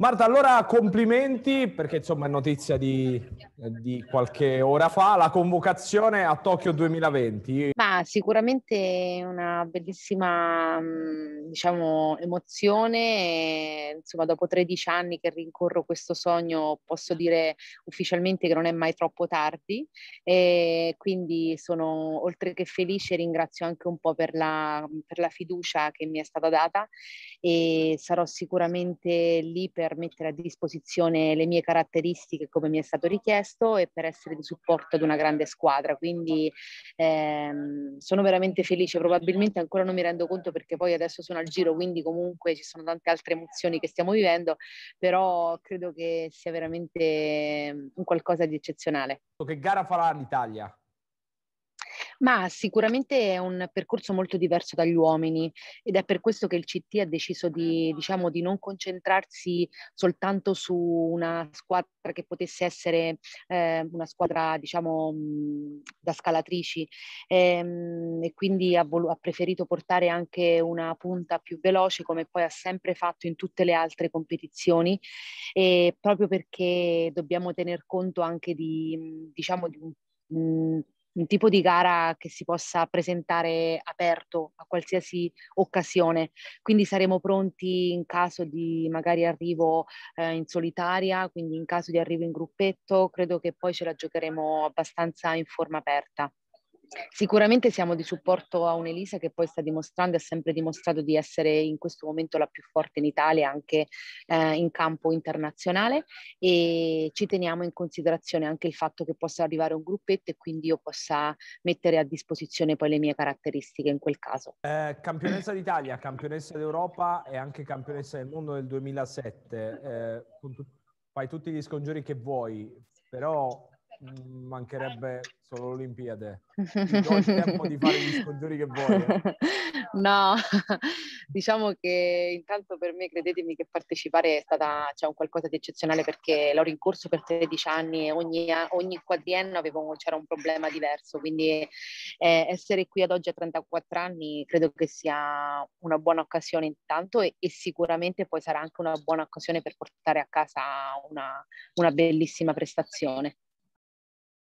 Marta, allora complimenti perché insomma è notizia di, di, qualche ora fa, la convocazione a Tokyo 2020. Ma sicuramente una bellissima mm, diciamo, emozione, insomma dopo 13 anni che rincorro questo sogno posso dire ufficialmente che non è mai troppo tardi e quindi sono oltre che felice ringrazio anche un po' per la, per la fiducia che mi è stata data e sarò sicuramente lì per per mettere a disposizione le mie caratteristiche come mi è stato richiesto e per essere di supporto ad una grande squadra. Quindi ehm, sono veramente felice, probabilmente ancora non mi rendo conto perché poi adesso sono al giro, quindi comunque ci sono tante altre emozioni che stiamo vivendo, però credo che sia veramente ehm, un qualcosa di eccezionale. Che gara farà l'Italia? Ma sicuramente è un percorso molto diverso dagli uomini ed è per questo che il CT ha deciso di, diciamo, di non concentrarsi soltanto su una squadra che potesse essere eh, una squadra diciamo, mhmm, da scalatrici e, ehm, e quindi ha, vol- ha preferito portare anche una punta più veloce come poi ha sempre fatto in tutte le altre competizioni e proprio perché dobbiamo tener conto anche di, mhmm, diciamo, di un mhmm, un tipo di gara che si possa presentare aperto a qualsiasi occasione. Quindi saremo pronti in caso di magari arrivo eh, in solitaria, quindi in caso di arrivo in gruppetto, credo che poi ce la giocheremo abbastanza in forma aperta. Sicuramente siamo di supporto a un'Elisa che poi sta dimostrando e ha sempre dimostrato di essere in questo momento la più forte in Italia anche eh, in campo internazionale e ci teniamo in considerazione anche il fatto che possa arrivare un gruppetto e quindi io possa mettere a disposizione poi le mie caratteristiche in quel caso. Eh, campionessa d'Italia, campionessa d'Europa e anche campionessa del mondo del 2007, eh, fai tutti gli scongiuri che vuoi, però mancherebbe solo l'Olimpiade. Non c'è tempo di fare gli scongiuri che vuoi. Eh. No, diciamo che intanto per me, credetemi che partecipare è stata cioè, un qualcosa di eccezionale perché l'ho rincorso per 13 anni e ogni, ogni quadriennio avevo, c'era un problema diverso, quindi eh, essere qui ad oggi a 34 anni credo che sia una buona occasione intanto e, e sicuramente poi sarà anche una buona occasione per portare a casa una, una bellissima prestazione.